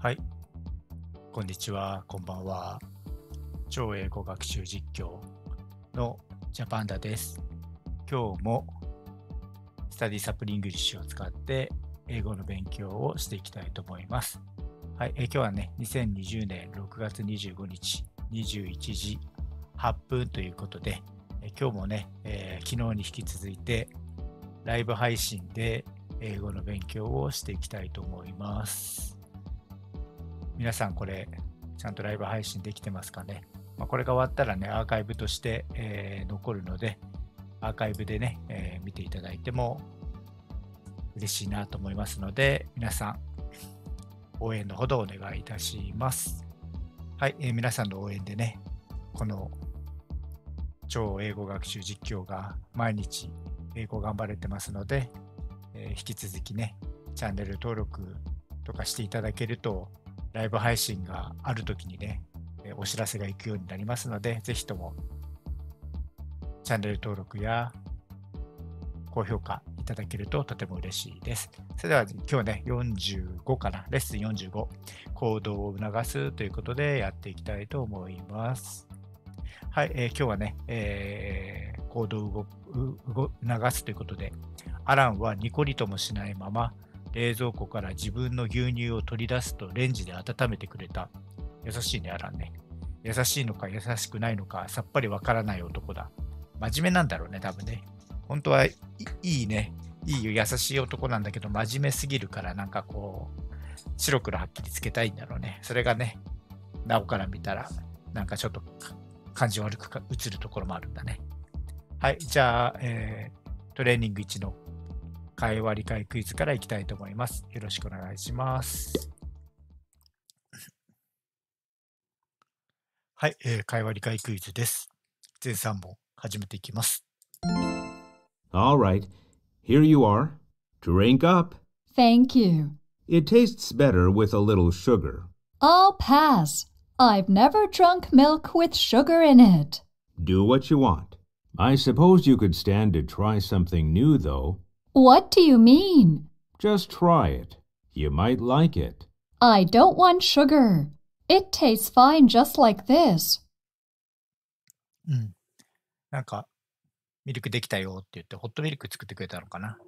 はい。こんにちは、こんばんは。超英語学習実況のジャパンダです。今日もスタディサプリングリッシュを使って英語の勉強をしていきたいと思います。はい、え今日はね、2020年6月25日21時8分ということで、え今日もね、えー、昨日に引き続いてライブ配信で英語の勉強をしていきたいと思います。皆さんこれ、ちゃんとライブ配信できてますかね。まあ、これが終わったらね、アーカイブとして、えー、残るので、アーカイブでね、えー、見ていただいても嬉しいなと思いますので、皆さん、応援のほどお願いいたします。はい、えー、皆さんの応援でね、この超英語学習実況が毎日英語頑張れてますので、えー、引き続きね、チャンネル登録とかしていただけるとライブ配信があるときにね、お知らせが行くようになりますので、ぜひともチャンネル登録や高評価いただけるととても嬉しいです。それでは今日ね、45かな、レッスン45、行動を促すということでやっていきたいと思います。はい、えー、今日はね、えー、行動を促すということで、アランはニコリともしないまま、冷蔵庫から自分の牛乳を取り出すとレンジで温めてくれた。優しいね、アランね。優しいのか優しくないのかさっぱりわからない男だ。真面目なんだろうね、多分ね。本当はいいいね、いい優しい男なんだけど、真面目すぎるから、なんかこう、白黒はっきりつけたいんだろうね。それがね、なおから見たら、なんかちょっと感じ悪く映るところもあるんだね。はい、じゃあ、えー、トレーニング1の会話理解クイズからいきたいと思います。よろしくお願いします。はい、えー、会話理解クイズです。全3本始めていきます。Alright, here you are. Drink up. Thank you. It tastes better with a little sugar. I'll pass. I've never drunk milk with sugar in it. Do what you want. I suppose you could stand to try something new, though. What do you mean? Just try it. You might like it. I don't want sugar. It tastes fine just like this. うん。なんか、ミルクできたよって言って、ホットミルク作ってくれたのかな。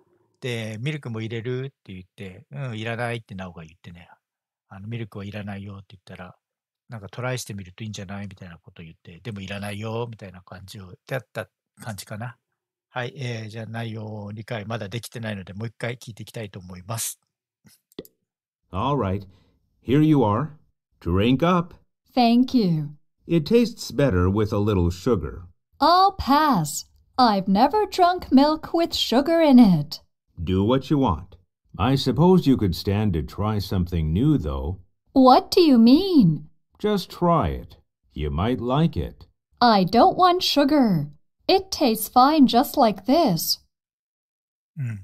で、ミルクも入れるって言って、うん、いらないってなおが言ってね、あのミルクはいらないよって言ったら、なんかトライしてみるといいんじゃないみたいなこと言って、でもいらないよみたいな感じを、だった感じかな。はい、えー、じゃあ内容を理解まだできてないのでもう一回聞いていきたいと思います。All right. Here you are. Drink up. Thank you. It tastes better with a little sugar. I'll pass. I've never drunk milk with sugar in it. Do what you want. I suppose you could stand to try something new, though. What do you mean? Just try it. You might like it. I don't want sugar. It tastes fine just like this. うん。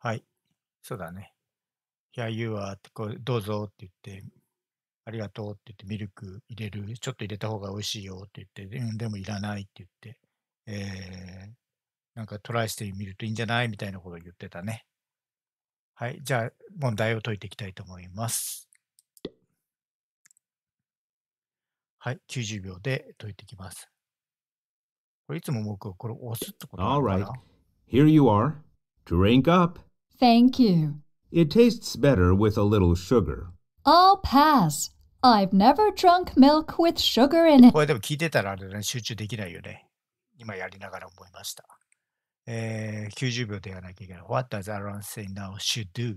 はい。そうだね。Here you are ってこう、どうぞって言って、ありがとうって言って、ミルク入れる、ちょっと入れた方が美味しいよって言って、うん、でもいらないって言って、えー、なんかトライしてみるといいんじゃないみたいなことを言ってたね。はい。じゃあ、問題を解いていきたいと思います。はい。90秒で解いていきます。これいつも僕、これ押すってことなのかな Alright. Here you are. Drink up. Thank you. It tastes better with a little sugar. I'll pass. I've never drunk milk with sugar in it. これでも聞いてたらあれだね、集中できないよね。今やりながら思いました。えー、90秒でやらなきゃいけない。What does Aaron say now should do?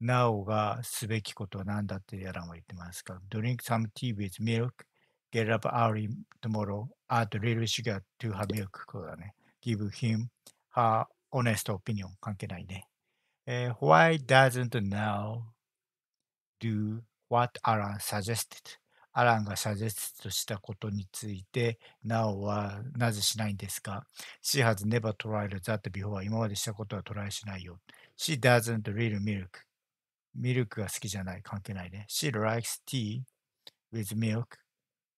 なおがすべきことは何だってやらも言ってますが、Drink some tea with milk, get up early tomorrow at real sugar to her milk これだね。give him her honest opinion 関係ないね。えー、why doesn't now do what Alan suggested? アランがサジェストしたことについて、now はなぜしないんですか ?She has never tried that before 今までしたことはトライしないよ。She doesn't really milk ミルクが好きじゃない、関係ないね。She likes tea with milk.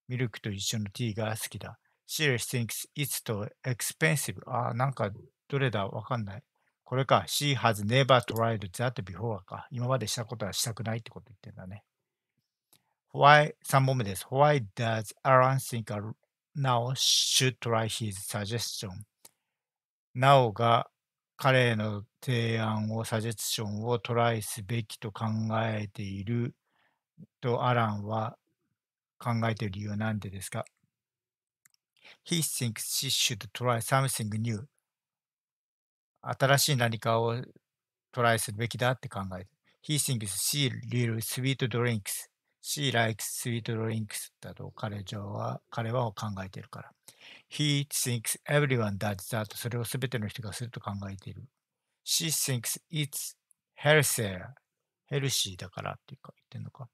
ミルクと一緒のティーが好きだ。She thinks it's too expensive. ああ、なんかどれだわかんない。これか。She has never tried that before か。今までしたことはしたくないってこと言ってんだね。Why? 3本目です。Why does Aaron think now should try his suggestion? なおが彼の提案を、サジェスションをトライすべきと考えているとアランは考えている理由は何でですか He thinks she should try something new. 新しい何かをトライするべきだって考える。He thinks she really sweet drinks. She likes sweet drinks だと彼女は彼は考えているから。He thinks everyone does that それをすべての人がすると考えている。She thinks it's healthier ヘルシーだからって言ってんのか。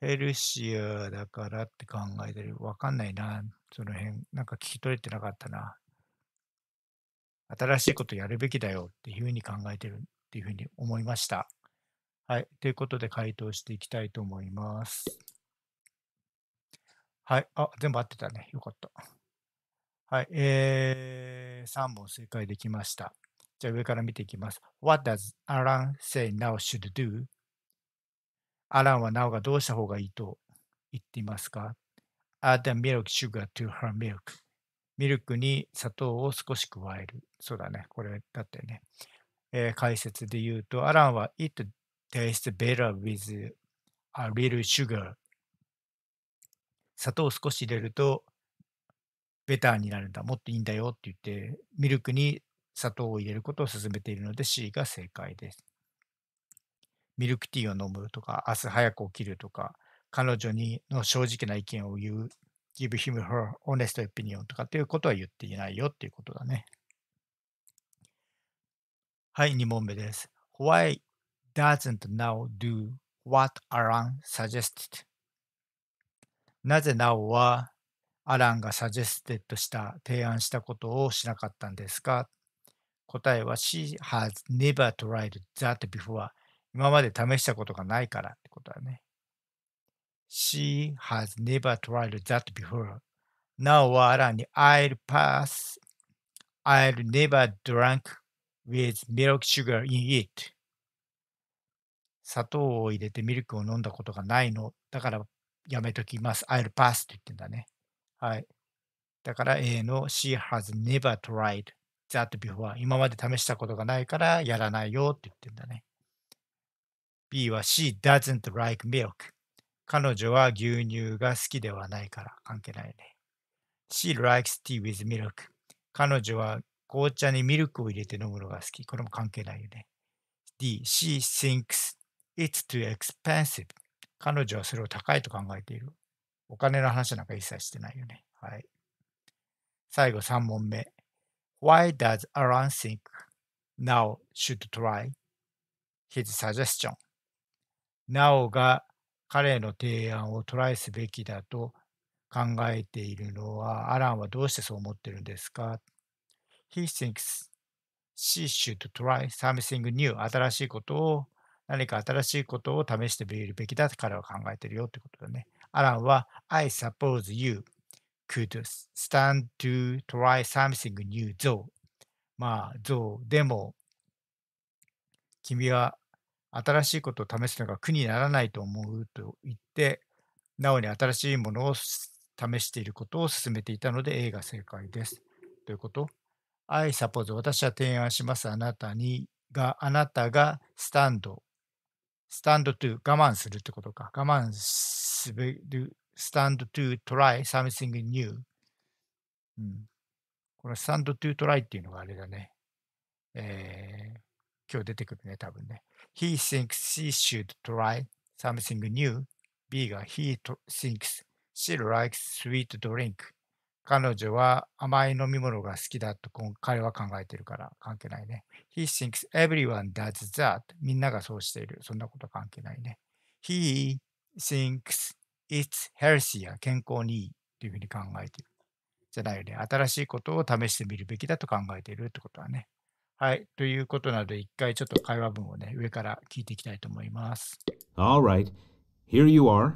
ヘルシーだからって考えてる。わかんないな。その辺、なんか聞き取れてなかったな。新しいことやるべきだよっていうふうに考えてるっていうふうに思いました。はい。ということで回答していきたいと思います。はい。あ、全部合ってたね。よかった。はい。えー、3問正解できました。じゃあ上から見ていきます。What does Alan say now should do? アランはなおがどうした方がいいと言っていますか add the milk sugar to her milk. ミルクに砂糖を少し加える。そうだね。これだってね。えー、解説で言うと、アランは It tastes better with a little sugar. 砂糖を少し入れるとベターになるんだ。もっといいんだよって言って、ミルクに砂糖を入れることを勧めているので C が正解です。ミルクティーを飲むとか、明日早く起きるとか、彼女にの正直な意見を言う、give him her honest opinion とかっていうことは言っていないよっていうことだね。はい、2問目です。Why doesn't now do what Alan suggested? なぜ now はアランが suggested した提案したことをしなかったんですか答えは She has never tried that before 今まで試したことがないからってことだね。She has never tried that before. Now, Warani, l l pass. I'll never d r i n k with milk sugar in it. 砂糖を入れてミルクを飲んだことがないの。だからやめときます。I'll pass って言ってんだね。はい。だから A の She has never tried that before 今まで試したことがないからやらないよって言ってんだね。B は She doesn't like milk 彼女は牛乳が好きではないから関係ないね。She likes tea with milk. 彼女は紅茶にミルクを入れて飲むのが好き。これも関係ないよね。D. She thinks it's too expensive. 彼女はそれを高いと考えている。お金の話なんか一切してないよね。はい。最後3問目。Why does Alan think now should try his suggestion? Now が彼の提案をトライすべきだと考えているのは、アランはどうしてそう思ってるんですか ?He thinks she should try something new 新しいことを何か新しいことを試してみるべきだと彼は考えてるよってことだね。アランは I suppose you could stand to try something new ぞ。まあ、ぞでも君は新しいことを試すのが苦にならないと思うと言って、なおに新しいものを試していることを進めていたので A が正解です。ということ。I suppose 私は提案します。あなたにが、あなたがスタンド、スタンドトゥ、我慢するってことか。我慢する、スタンドトゥ、トライ、サ o m e t h i n うん、このスタンドトゥ、トライっていうのがあれだね。えー、今日出てくるね、多分ね。he thinks she should try something new. B が he thinks she likes sweet drink. 彼女は甘い飲み物が好きだと彼は考えているから関係ないね。He thinks everyone does that. みんながそうしている。そんなこと関係ないね。He thinks it's healthier. 健康にいいというふうに考えている。じゃないよね。新しいことを試してみるべきだと考えているってことはね。はい。ということなので、一回ちょっと会話文をね、上から聞いていきたいと思います。Alright. Here you are.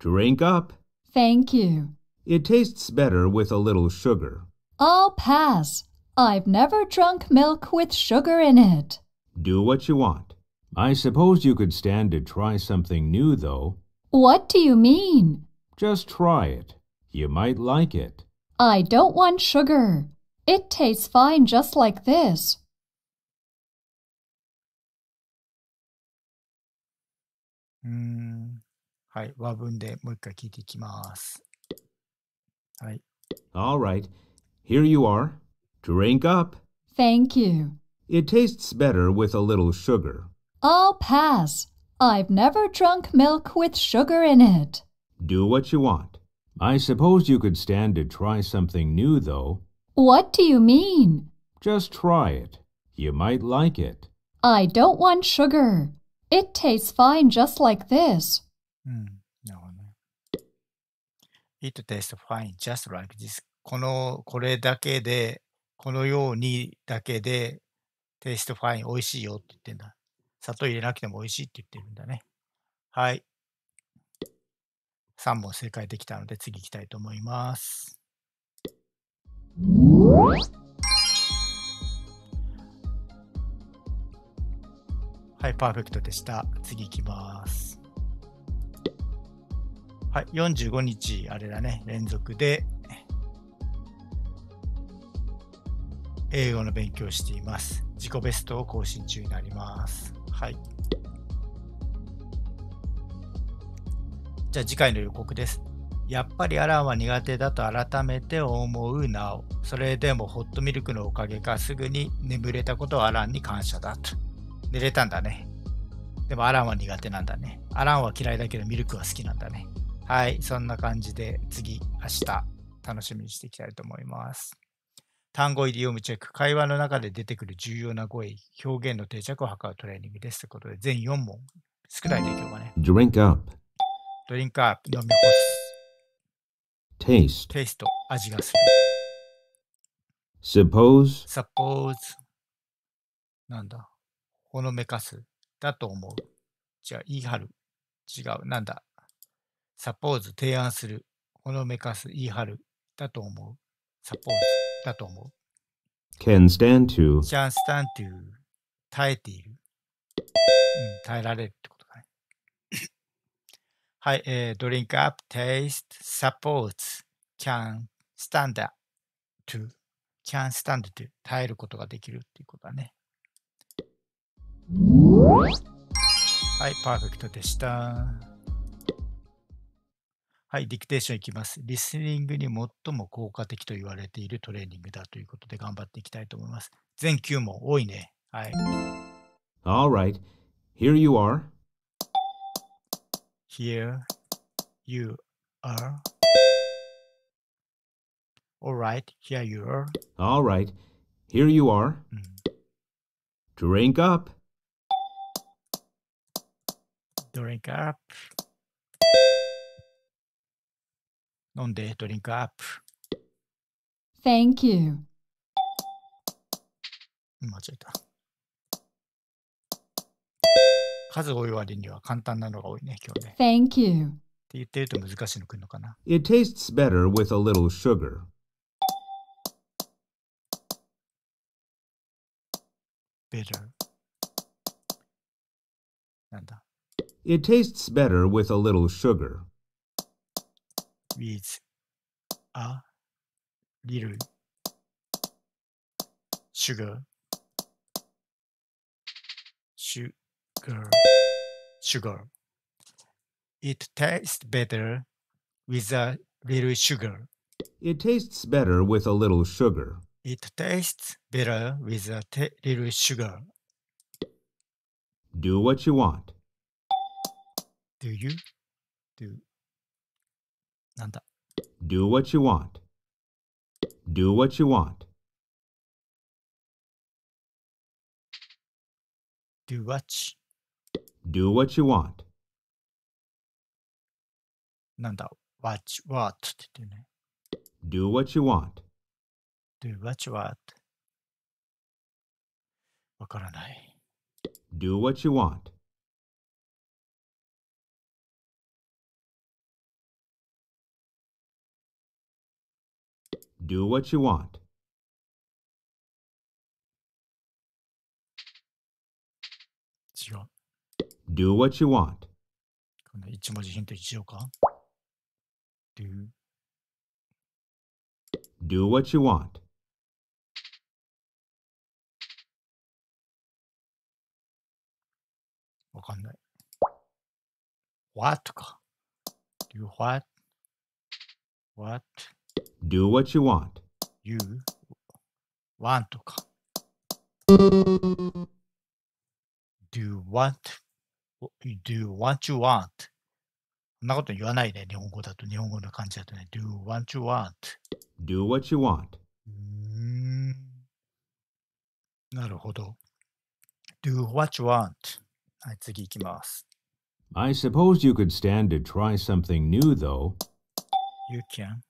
Drink up. Thank you. It tastes better with a little sugar. I'll pass. I've never drunk milk with sugar in it. Do what you want. I suppose you could stand to try something new, though. What do you mean? Just try it. You might like it. I don't want sugar. It tastes fine just like this. All right, Here you are. Drink up. Thank you. It tastes better with a little sugar. I'll pass. I've never drunk milk with sugar in it. Do what you want. I suppose you could stand to try something new, though. What do you mean? Just try it. You might like it. I don't want sugar. It tastes fine just like this. うん。なるほどね。It tastes fine just like this. この、これだけで、このようにだけで、テイストファイン、e 美味しいよって言ってんだ。砂糖入れなくても美味しいって言ってるんだね。はい。3本正解できたので次行きたいと思います。はい、パーフェクトでした。次いきます。はい、45日、あれだね、連続で、英語の勉強しています。自己ベストを更新中になります。はい。じゃあ次回の予告です。やっぱりアランは苦手だと改めて思うなお。それでもホットミルクのおかげかすぐに眠れたことはアランに感謝だと。寝れたんだね。でもアランは苦手なんだね。アランは嫌いだけどミルクは好きなんだね。はい、そんな感じで次、明日、楽しみにしていきたいと思います。単語入り読むチェック、会話の中で出てくる重要な語彙、表現の定着を図るトレーニングです。ということで、全4問、少ないで今日はね。Drink up ドリンクアップ、飲み干す。t a s t テイスト、味がする。suppose suppose なんだほのめかす。だと思う。じゃあ、言い張る。違う。なんだ。サポーズ、提案する。ほのめかす、言い張る。だと思う。サポーズ、だと思う。can stand to can stand to 耐えている。うん、耐えられるってことかね。はい、えー、drink up, taste, supports, can stand to can stand to 耐えることができるっていうことだね。はい、パーフェクトでした。はい、ディクテーションいきます。リスニングに最も効果的と言われているトレーニングだということで頑張っていきたいと思います。全9問多いね。はい。Alright, here you are. Here you are. Alright, here you are. Alright, here you are. Drink up. ドリンクアップ。飲んで、ドリンクアップ。Thank you. 間違えた。数多い割には簡単なのが多いね、今日ね。Thank you. って言ってると難しいのくるのかな。It tastes better with a little sugar. なんだ It tastes better with a little sugar. With a little sugar. Sugar. Sugar. It tastes better with a little sugar. It tastes better with a little sugar. It tastes better with a little sugar. Do what you want. Do you do なんだ Do what you want. Do what you want. Do what? Do what you want. なんだ What, what って言っね。Do what you want. Do what you want. わからない。Do what you want. Do what you want. Do what you want. この1文字ヒント1しか。Do. Do what you want. わかんない。What か。Do what? What? Do what you want. You want とか。do what do what you want そんなこと言わないで、日本語だと、日本語の感じだとね。do what you want do what you want うーんなるほど。do what you want はい、次行きます。I suppose you could stand to try something new, though. You can.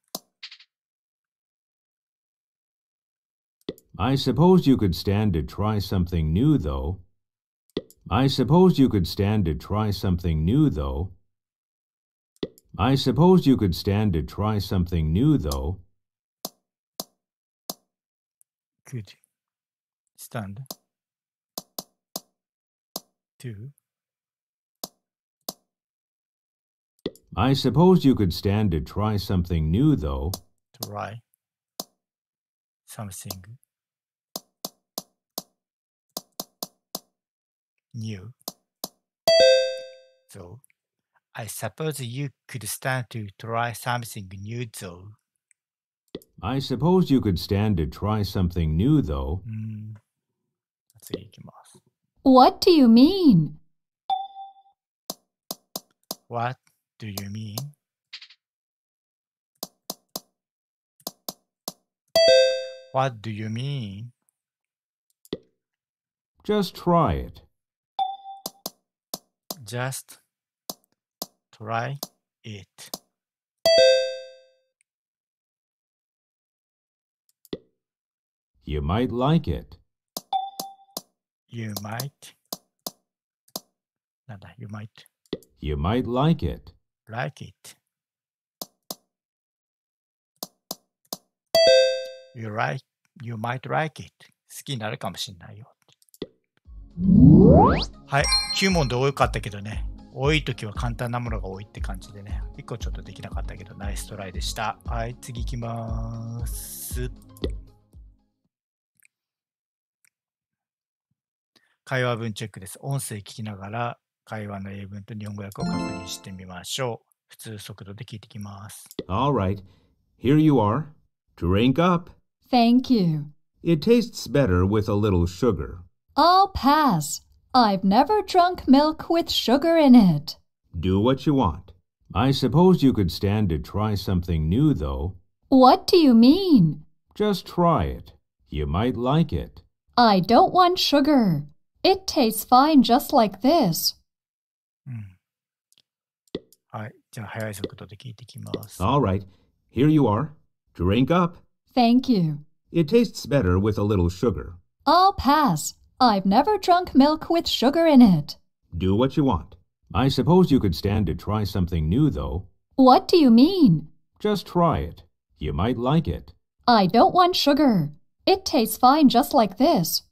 I suppose you could stand to try something new, though. I suppose you could stand to try something new, though. I suppose you could stand to try something new, though. Could stand to. I suppose you could stand to try something new, though. Try something new. So I suppose you could stand to try something new though. I suppose you could stand to try something new though. Mm. What do you mean? What do you mean? What do you mean? Just try it just try it. You might like it. You might. You might. You might like it. Like it. You like, you might like it. 好きになるかもしれないよ。はい9問で多かったけどね多い時は簡単なものが多いって感じでね1個ちょっとできなかったけどナイストライでしたはい次いきます会話文チェックです音声聞きながら会話の英文と日本語訳を確認してみましょう普通速度で聞いてきます Alright here you are drink up thank you it tastes better with a little sugar I'll pass I've never drunk milk with sugar in it. Do what you want. I suppose you could stand to try something new, though. What do you mean? Just try it. You might like it. I don't want sugar. It tastes fine just like this. Hmm. All right. here you are. Drink up. Thank you. It tastes better with a little sugar. I'll pass. I've never drunk milk with sugar in it. Do what you want. I suppose you could stand to try something new, though. What do you mean? Just try it. You might like it. I don't want sugar. It tastes fine just like this.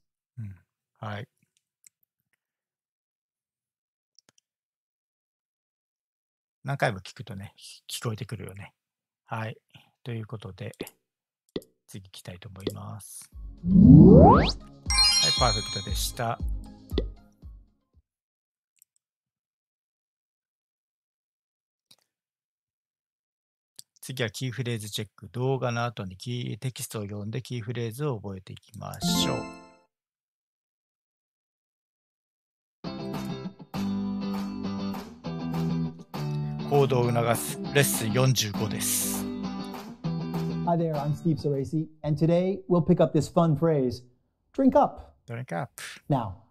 Hi. Hmm. all right. 何回も聞くとね、聞こえてくるよね。はい。ということで、次行きたいと思います。はい、パーフェクトでした。次はキーフレーズチェック。動画の後にキーテキストを読んでキーフレーズを覚えていきましょう。行動を促すレッスン45です。Hi there, I'm Steve Sorese, and today we'll pick up this fun phrase drink up. There you go. Now,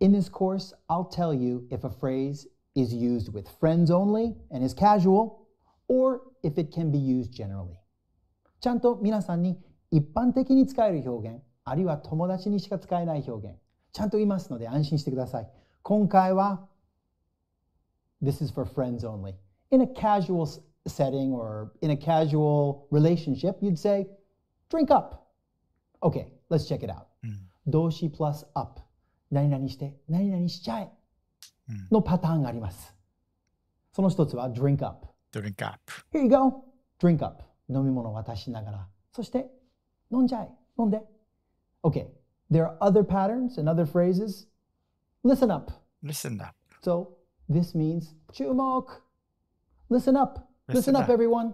in this course, I'll tell you if a phrase is used with friends only and is casual, or if it can be used generally. ちゃんと皆さんに一般的に使える表現、あるいは友達にしか使えない表現、ちゃんと言いますので安心してください。今回は、This is for friends only. In a casual setting or in a casual relationship, you'd say, drink up. Okay, let's check it out. 動詞プラスアップ。何々して、何々しちゃえ。のパターンがあります。その一つは drink up。drink up。Here you go! drink up。飲み物を渡しながら。そして、飲んじゃえ。飲んで。Okay. There are other patterns and other phrases. Listen up. this means 注目 Listen up. Listen, up, up, mm-hmm.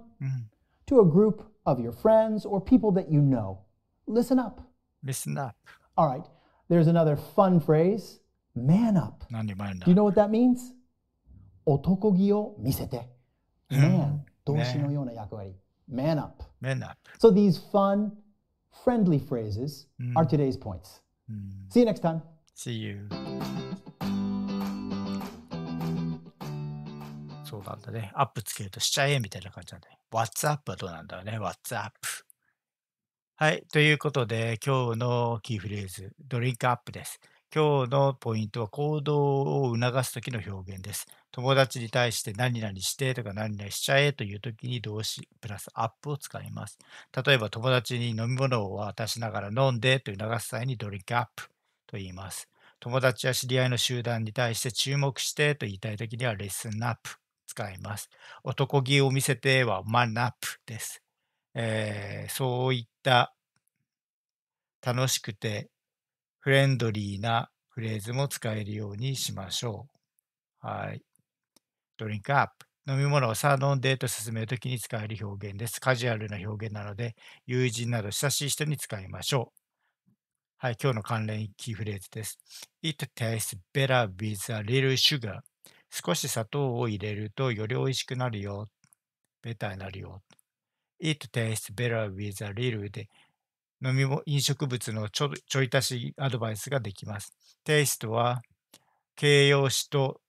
To a group of your friends or people that you know。Listen up。Listen up. Listen up. All right. There's another fun phrase man up. Do you know what that means? 男気を見せて。man, 動詞のような役割。man up. Man up. So these fun, friendly phrases are today's points. See you next time. See you. そうなんだね。アップつけるとしちゃえみたいな感じなんだね。What's up はどうなんだろうね。What's up? はい。ということで、今日のキーフレーズ、ドリンクアップです。今日のポイントは行動を促すときの表現です。友達に対して何々してとか何々しちゃえというときに動詞プラスアップを使います。例えば友達に飲み物を渡しながら飲んでと促す際にドリンクアップと言います。友達や知り合いの集団に対して注目してと言いたいときにはレッスンアップ使います。男気を見せてはマンアップです。えー、そういった楽しくてフレンドリーなフレーズも使えるようにしましょう。はい。ドリンクアップ。飲み物をサドのデートを進めるときに使える表現です。カジュアルな表現なので、友人など親しい人に使いましょう。はい、今日の関連キーフレーズです。It tastes better with a little sugar. 少し砂糖を入れるとより美味しくなるよ。ベターになるよ。It tastes better with a little で飲み飲食物のちょちょい足しアドバイスができます。taste は形容詞と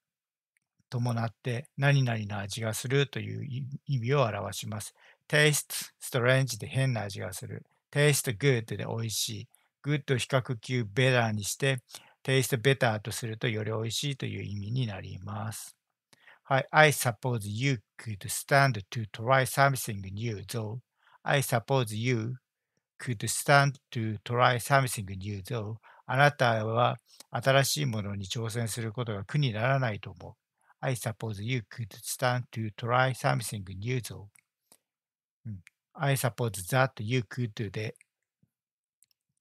伴って何々の味がするという意味を表します。taste strange で変な味がする。taste good で美味しい。good を比較級 better にして taste better とするとより美味しいという意味になります。I, I suppose you could stand to try something new, though. I suppose you could stand to try something new, though. あなたは新しいものに挑戦することが苦にならないと思う。I suppose you could stand to try something new, though.I suppose that you could do it.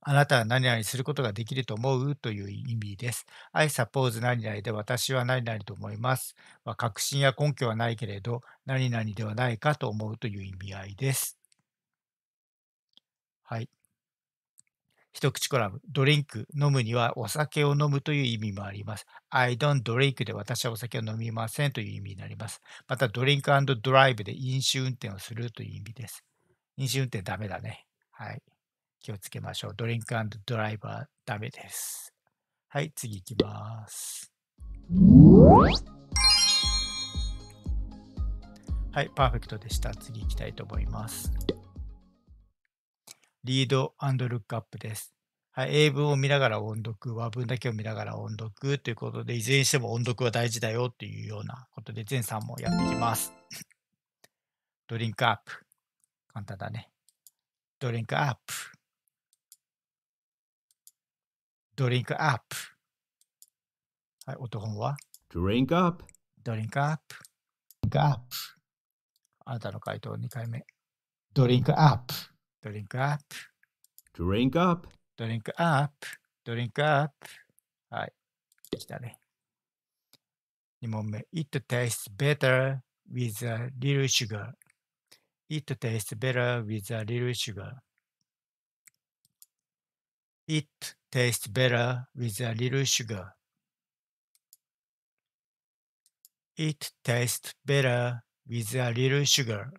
あなたは何々することができると思うという意味です。I suppose 何々で私は何々と思います。は確信や根拠はないけれど、何々ではないかと思うという意味合いです。はい。一口コラム、ドリンク、飲むにはお酒を飲むという意味もあります。I don't drink で私はお酒を飲みませんという意味になります。また、ドリンクドライブで飲酒運転をするという意味です。飲酒運転ダメだね。はい。気をつけましょう。ドリンクドライバーダメです。はい、次いきます。はい、パーフェクトでした。次いきたいと思います。リードルックアップです。はい、英文を見ながら音読、和文だけを見ながら音読ということで、いずれにしても音読は大事だよというようなことで、全3問やっていきます。ドリンクアップ。簡単だね。ドリンクアップ。ドリンクアップ。はい、男本はドリンクアップ。ドリンクアップ。ドリンクアップ。あなたの回答2回目。ドリンクアップ。ドリンクアップ。ドリンクアップ。ドリンクアップ。ドリンクアップ。はい、できたね。2問目。It t a s t e better with a little sugar.It t a s t e better with a little sugar. It tastes better with a little sugar. It tastes better with a little sugar.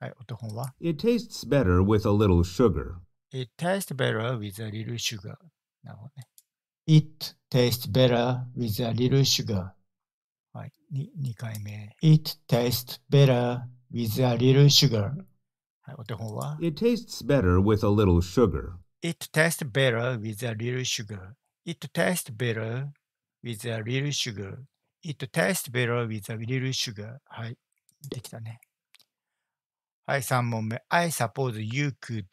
はい、お本は It tastes better with a little sugar. It tastes better with a little sugar. なるほどね。It tastes better with a little sugar. はい、2, 2回目。It tastes better with a little sugar. はい、お手本は It tastes better with a little sugar. It tastes better with a little sugar. It tastes better with a little sugar. It tastes better with a little sugar. はい、できたね。はい、3問目。I suppose you could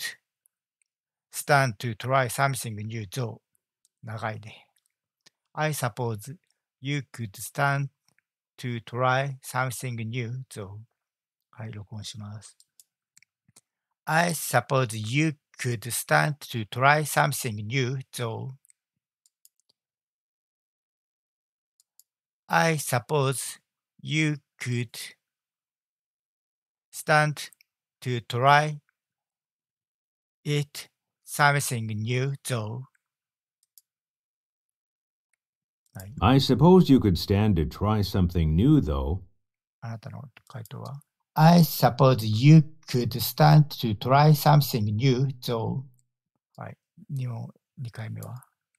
stand to try something new, though. 長いね。I suppose you could stand to try something new, though. はい、録音します。I suppose you could stand to try something new, though. I suppose you could stand to try it something new, though. I suppose you could stand to try something new, though. I suppose you could stand to try something new, though.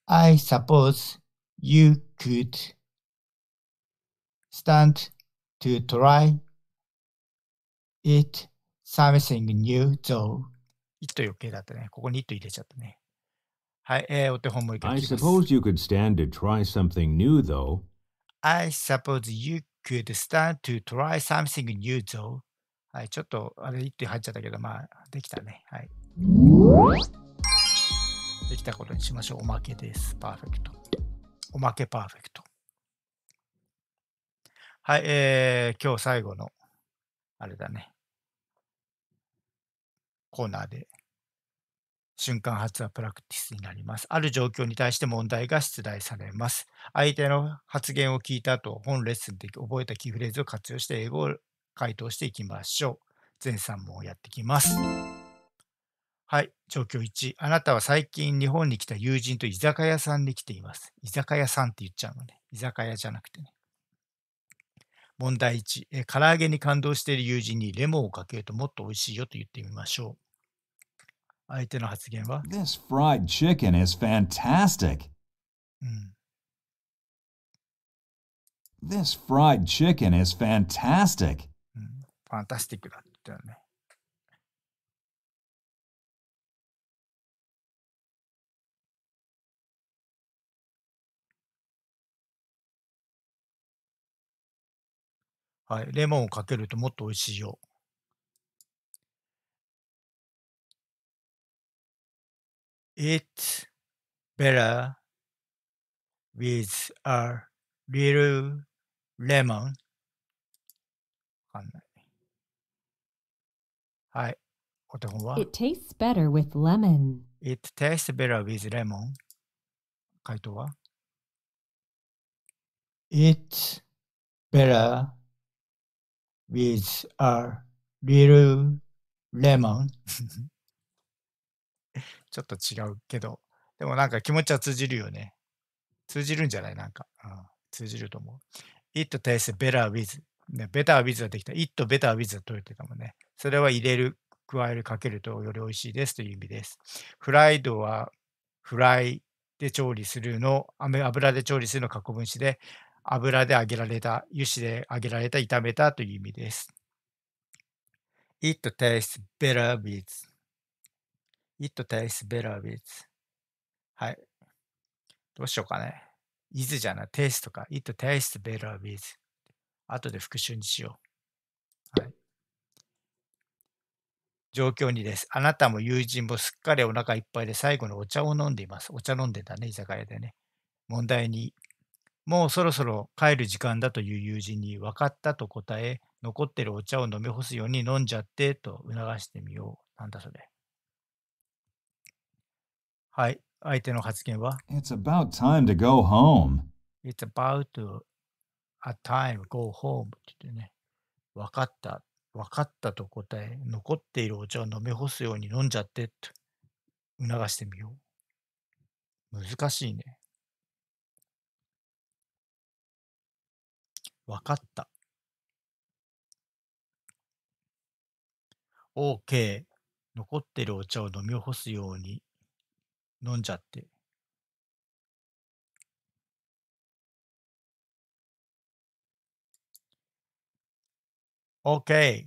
I suppose you could stand to try it something new, though. it 余計だったね。ここに it 入れちゃったね。はい、えー、お手本もいきます。I suppose you could stand to try something new, though. I suppose you could stand to try something new, though. はい、ちょっと、あれ、1点入っちゃったけど、まあ、できたね。はい。できたことにしましょう。おまけです。パーフェクト。おまけパーフェクト。はい、えー、今日最後の、あれだね。コーナーで、瞬間発話プラクティスになります。ある状況に対して問題が出題されます。相手の発言を聞いた後、本レッスンで覚えたキーフレーズを活用して英語を回答していきましょう。全3問やってきます。はい。状況1。あなたは最近日本に来た友人と居酒屋さんに来ています。居酒屋さんって言っちゃうのね。居酒屋じゃなくてね。問題1。え唐揚げに感動している友人にレモンをかけるともっと美味しいよと言ってみましょう。相手の発言は ?This fried chicken is fantastic!、うん、This fried chicken is fantastic! ファンタスティックだったよね。はい。レモンをかけるともっと美味しいよ。It's better with a little lemon はい。お手本は It tastes better with lemon. It tastes better with lemon. 回答は It's better with a little lemon. ちょっと違うけど、でもなんか気持ちは通じるよね。通じるんじゃないなんか、うん。通じると思う。It tastes better with ね、ベターウィズができた。イットベターウィズは取れてたもんね。それは入れる、加える、かけるとより美味しいですという意味です。フライドはフライで調理するの、油で調理するの過去分詞で、油で揚げられた、油脂で揚げられた、炒めたという意味です。It tastes better with. It tastes better with. はい。どうしようかね。is じゃない、taste とか。It tastes better with. 後で復習にしよう。はい。状況にです。あなたも友人もすっかりお腹いっぱいで最後のお茶を飲んでいます。お茶飲んでたね、居酒屋でね。問題に、もうそろそろ帰る時間だという友人に分かったと答え、残ってるお茶を飲み干すように飲んじゃってと促してみよう。なんだそれ。はい。相手の発言は ?It's about time to go home.It's about a time, go home って言ってね、分かった、分かったと答え、残っているお茶を飲み干すように飲んじゃってと促してみよう。難しいね。分かった。OK。残ってるお茶を飲み干すように飲んじゃって。Okay,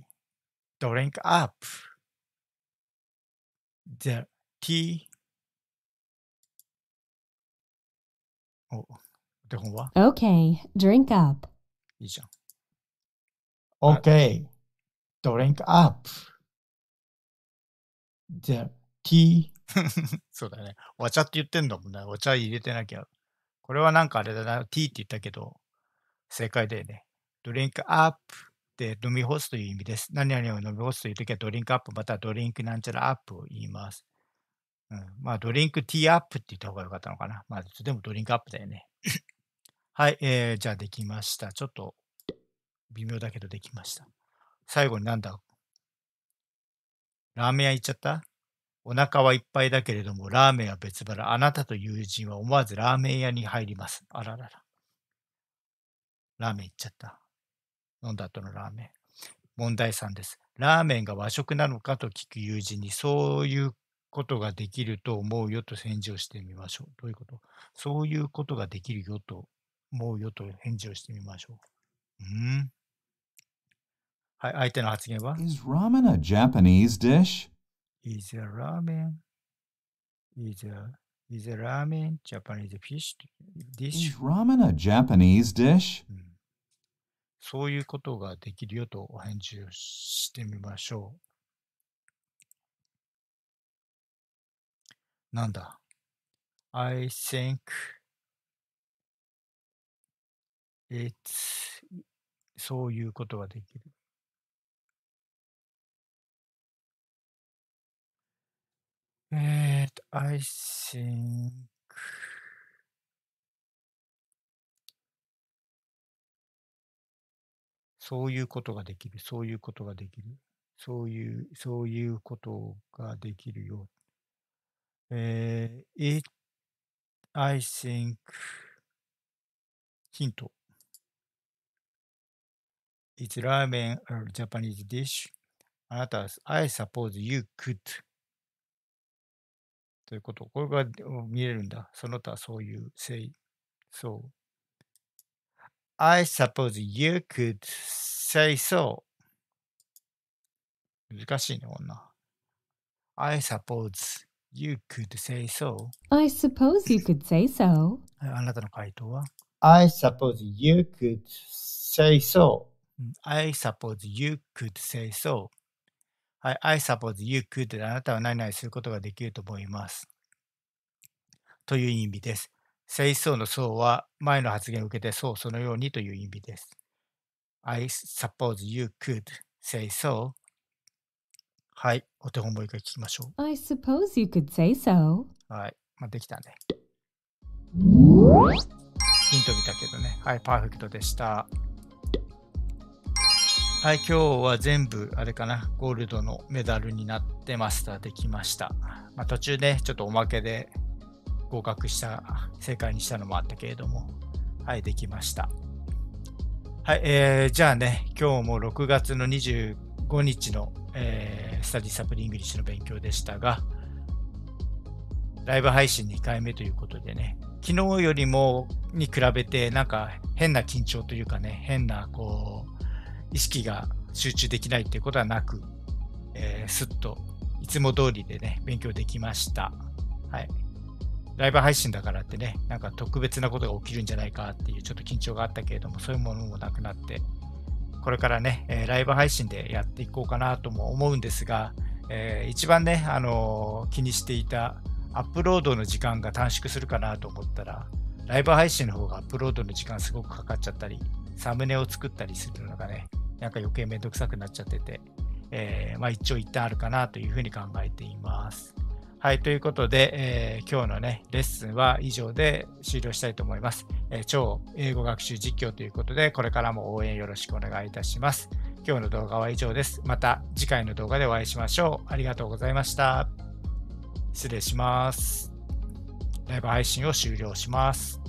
drink up the tea. お、手本は Okay, drink up. いいじゃん。Okay, drink up the tea. そうだね。お茶って言ってんだもんね。お茶入れてなきゃ。これはなんかあれだな。ティーって言ったけど、正解だよね。drink up って飲み干すという意味です。何々を飲み干すというときはドリンクアップ、またはドリンクなんちゃらアップを言います。うん、まあ、ドリンクティーアップって言った方が良かったのかな。まあ、でもドリンクアップだよね。はい、えー、じゃあできました。ちょっと微妙だけどできました。最後になんだラーメン屋行っちゃったお腹はいっぱいだけれども、ラーメンは別腹。あなたと友人は思わずラーメン屋に入ります。あららら。ラーメン行っちゃった。飲んだ後のラーメン。問題3です。ラーメンが和食なのかと聞く友人に、そういうことができると思うよと返事をしてみましょう。どういうことそういうことができるよと思うよと返事をしてみましょう。うん。はい、相手の発言は Is ramen a Japanese dish? Is a ramen? Is a, is a ramen Japanese fish dish? Is ramen a Japanese dish?、うんそういうことができるよとお返事をしてみましょう。なんだ ?I think it's そういうことができる。えっと、I think そういうことができる、そういうことができる、そういう、そういうことができるよ。えー、it, I think, ヒント。It's ramen or Japanese dish. あなたは、I suppose you could. ということ。これが見れるんだ。その他そういう、say, so. I suppose you could say so. 難しいね、こんな。I suppose you could say so. I suppose you could say so. あなたの回答は ?I suppose you could say so. I suppose you could say so. はい、I suppose you could あなたは何々することができると思います。という意味です。い思想の層は前の発言を受けてそうそのようにという意味です。I suppose you could say so. はい、お手本もう一回聞きましょう。I suppose you could say so. はい、まあ、できたね。ヒント見たけどね。はい、パーフェクトでした。はい、今日は全部、あれかな、ゴールドのメダルになってマスターできました。まあ、途中ね、ちょっとおまけで合格した正解にしたのもあったけれどもはいできましたはい、えー、じゃあね今日も6月の25日の、えー、スタディサプリングリッシュの勉強でしたがライブ配信2回目ということでね昨日よりもに比べてなんか変な緊張というかね変なこう意識が集中できないということはなく、えー、すっといつも通りでね勉強できました。はいライブ配信だからってね、なんか特別なことが起きるんじゃないかっていうちょっと緊張があったけれども、そういうものもなくなって、これからね、えライブ配信でやっていこうかなとも思うんですが、えー、一番ね、あのー、気にしていたアップロードの時間が短縮するかなと思ったら、ライブ配信の方がアップロードの時間すごくかかっちゃったり、サムネを作ったりするのがね、なんか余計めんどくさくなっちゃってて、えー、まあ一長一短あるかなというふうに考えています。はい、ということで、えー、今日のね、レッスンは以上で終了したいと思います、えー、超英語学習実況ということで、これからも応援よろしくお願いいたします。今日の動画は以上です。また次回の動画でお会いしましょう。ありがとうございました。失礼します。ライブ配信を終了します。